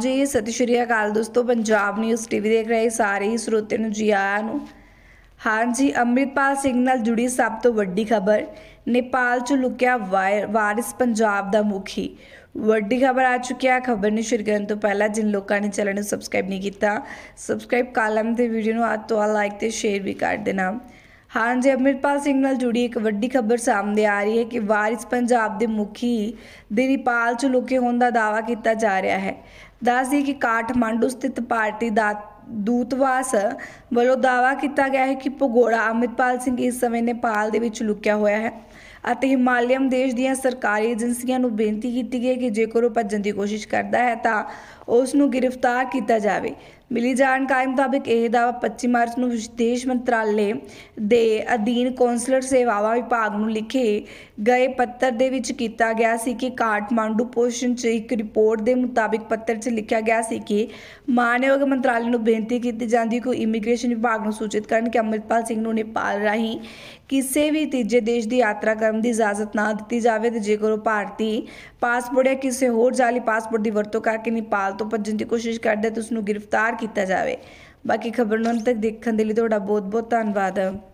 ਜੀ ਸਤਿ ਸ਼੍ਰੀ ਅਕਾਲ ਦੋਸਤੋ ਪੰਜਾਬ ਨਿਊਜ਼ ਟੀਵੀ ਦੇਖ ਰਹੇ ਸਾਰੇ ਹੀ ਸਰੋਤਿਆਂ ਨੂੰ ਜੀ ਆਇਆਂ ਨੂੰ ਹਾਂਜੀ ਅੰਮ੍ਰਿਤਪਾਲ ਸਿੰਘ ਨਾਲ ਜੁੜੀ ਸਭ ਤੋਂ ਵੱਡੀ ਖਬਰ ਨੇਪਾਲ 'ਚ ਲੁਕਿਆ ਵਾਰਿਸ ਪੰਜਾਬ ਦਾ ਮੁਖੀ ਵੱਡੀ ਖਬਰ ਆ ਚੁੱਕੀ ਹੈ ਖਬਰ ਨੂੰ ਸ਼ੁਰੂ ਕਰਨ ਤੋਂ ਪਹਿਲਾਂ ਜਿਨ ਲੋਕਾਂ ਨੇ ਚੈਨਲ ਨੂੰ ਸਬਸਕ੍ਰਾਈਬ ਨਹੀਂ ਕੀਤਾ ਸਬਸਕ੍ਰਾਈਬ ਕਾਲਮ ਤੇ ਵੀਡੀਓ ਨੂੰ ਅੱਜ ਤੋਂ ਲਾਈਕ ਤੇ ਸ਼ੇਅਰ ਵੀ ਕਰ ਦੇਣਾ ਹਾਂਜੀ ਅੰਮ੍ਰਿਤਪਾਲ ਸਿੰਘ ਨਾਲ ਜੁੜੀ ਇੱਕ ਵੱਡੀ ਖਬਰ ਸਾਹਮਣੇ ਆ ਰਹੀ ਹੈ ਕਿ ਵਾਰਿਸ ਪੰਜਾਬ ਦੇ ਮੁਖੀ ਦੇ ਨੇਪਾਲ 'ਚ ਲੁਕੇ ਹੋਣ ਦਾ ਦਾਵਾ ਕੀਤਾ ਜਾ ਰਿਹਾ ਹੈ ਦੱਸ ਦਈਏ ਕਿ ਕਾਠਮਾਂਡੂ ਸਥਿਤ ਪਾਰਟੀ ਦਾ ਦੂਤਵਾਸ ਵੱਲੋਂ ਦਾਵਾ ਕੀਤਾ ਗਿਆ ਹੈ ਕਿ ਭਗੋੜਾ ਅਮਿਤਪਾਲ ਸਿੰਘ ਇਸ ਸਮੇਂ ਨੇਪਾਲ ਦੇ ਵਿੱਚ ਲੁਕਿਆ ਹੋਇਆ ਹੈ ਅਤੇ ਹਿਮਾਲਿਆਮ ਦੇਸ਼ ਦੀਆਂ ਸਰਕਾਰੀ ਏਜੰਸੀਆਂ ਨੂੰ ਬੇਨਤੀ ਕੀਤੀ ਗਈ ਕਿ ਜੇਕਰ ਉਹ ਭੱਜਣ ਦੀ ਕੋਸ਼ਿਸ਼ ਕਰਦਾ ਹੈ ਤਾਂ ਉਸ ਨੂੰ ਗ੍ਰਿਫਤਾਰ ਕੀਤਾ ਜਾਵੇ ਮਿਲੀ ਜਾਣਕਾਰੀ ਮੁਤਾਬਕ ਇਹ ਦਾਵਾ 25 ਮਾਰਚ ਨੂੰ ਵਿਦੇਸ਼ ਮੰਤਰਾਲੇ ਦੇ ਅਧੀਨ ਕੌਂਸਲਰ ਸੇਵਾਵਾਂ ਵਿਭਾਗ ਨੂੰ ਲਿਖੇ ਗਏ ਪੱਤਰ ਦੇ ਵਿੱਚ ਕੀਤਾ ਗਿਆ ਸੀ ਕਿ ਕਾਠਮਾਂਡੂ ਪੋਸਟਨ 'ਚ ਇੱਕ ਰਿਪੋਰਟ ਦੇ ਮੁਤਾਬਕ ਪੱਤਰ 'ਚ ਲਿਖਿਆ ਗਿਆ ਸੀ ਕਿ ਮਾਨਯੋਗ ਮੰਤਰਾਲੇ ਨੂੰ ਬੇਨਤੀ ਕੀਤੀ ਜਾਂਦੀ ਕੋ ਇਮੀਗ੍ਰੇਸ਼ਨ ਵਿਭਾਗ ਨੂੰ ਸੂਚਿਤ ਕਰਨ ਕਿ ਅਮਰਪਾਲ ਸਿੰਘ ਨੂੰ ਨੇਪਾਲ ਰਾਹੀਂ ਕਿਸੇ ਵੀ ਤੀਜੇ ਦੇਸ਼ ਦੀ ਯਾਤਰਾ ਕਰਨ ਦੀ ਇਜਾਜ਼ਤ ਨਾ ਦਿੱਤੀ ਜਾਵੇ ਤੇ ਜੇਕਰ ਉਹ ਭਾਰਤੀ ਪਾਸਪੋਰਟ ਜਾਂ ਕਿਸੇ ਹੋਰ ਜਾਲੀ ਪਾਸਪੋਰਟ ਦੀ ਵਰਤੋਂ ਕਰਕੇ ਨੇਪਾਲ ਤੋਂ ਭੱਜਣ ਦੀ ਕੋਸ਼ਿਸ਼ ਕਰਦਾ ਤਾਂ ਉਸ ਨੂੰ ਗ੍ਰਿਫਤਾਰ ਕੀਤਾ ਜਾਵੇ ਬਾਕੀ ਖਬਰ ਨੂੰ ਅੰਤ ਤੱਕ ਦੇਖਣ ਦੇ ਲਈ ਤੁਹਾਡਾ ਬਹੁਤ ਬਹੁਤ ਧੰਨਵਾਦ